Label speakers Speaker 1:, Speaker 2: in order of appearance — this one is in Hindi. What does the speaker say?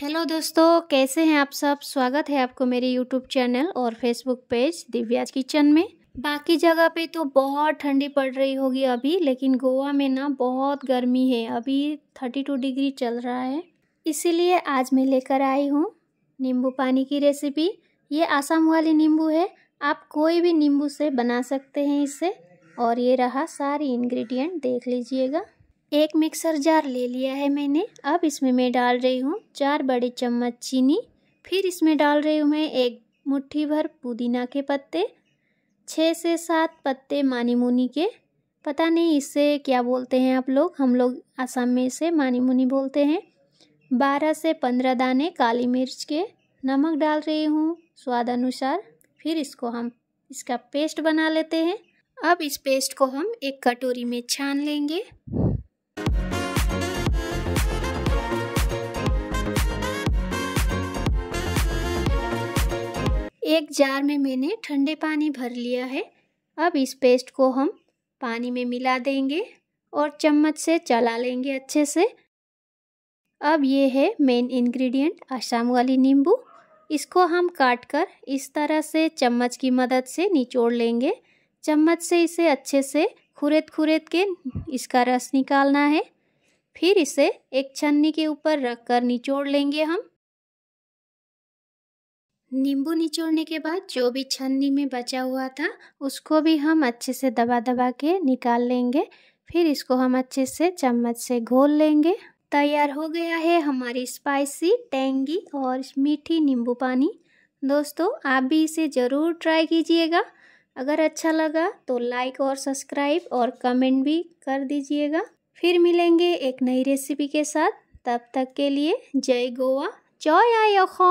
Speaker 1: हेलो दोस्तों कैसे हैं आप सब स्वागत है आपको मेरे यूट्यूब चैनल और फेसबुक पेज दिव्याज किचन में बाकी जगह पे तो बहुत ठंडी पड़ रही होगी अभी लेकिन गोवा में ना बहुत गर्मी है अभी 32 डिग्री चल रहा है इसीलिए आज मैं लेकर आई हूँ नींबू पानी की रेसिपी ये आसाम वाली नींबू है आप कोई भी नींबू से बना सकते हैं इससे और ये रहा सारी इन्ग्रीडियंट देख लीजिएगा एक मिक्सर जार ले लिया है मैंने अब इसमें मैं डाल रही हूँ चार बड़े चम्मच चीनी फिर इसमें डाल रही हूँ मैं एक मुट्ठी भर पुदीना के पत्ते छः से सात पत्ते मानी मुनी के पता नहीं इससे क्या बोलते हैं आप लोग हम लोग आसाम में इसे मानी मुनी बोलते हैं बारह से पंद्रह दाने काली मिर्च के नमक डाल रही हूँ स्वाद अनुसार फिर इसको हम इसका पेस्ट बना लेते हैं अब इस पेस्ट को हम एक कटोरी में छान लेंगे एक जार में मैंने ठंडे पानी भर लिया है अब इस पेस्ट को हम पानी में मिला देंगे और चम्मच से चला लेंगे अच्छे से अब ये है मेन इंग्रेडिएंट आसाम वाली नींबू इसको हम काट कर इस तरह से चम्मच की मदद से निचोड़ लेंगे चम्मच से इसे अच्छे से खुरेद खुरेद के इसका रस निकालना है फिर इसे एक छन्नी के ऊपर रख कर निचोड़ लेंगे हम नींबू निचोड़ने के बाद जो भी छन्नी में बचा हुआ था उसको भी हम अच्छे से दबा दबा के निकाल लेंगे फिर इसको हम अच्छे से चम्मच से घोल लेंगे तैयार हो गया है हमारी स्पाइसी टेंगी और मीठी नींबू पानी दोस्तों आप भी इसे ज़रूर ट्राई कीजिएगा अगर अच्छा लगा तो लाइक और सब्सक्राइब और कमेंट भी कर दीजिएगा फिर मिलेंगे एक नई रेसिपी के साथ तब तक के लिए जय गोवा 教也要好。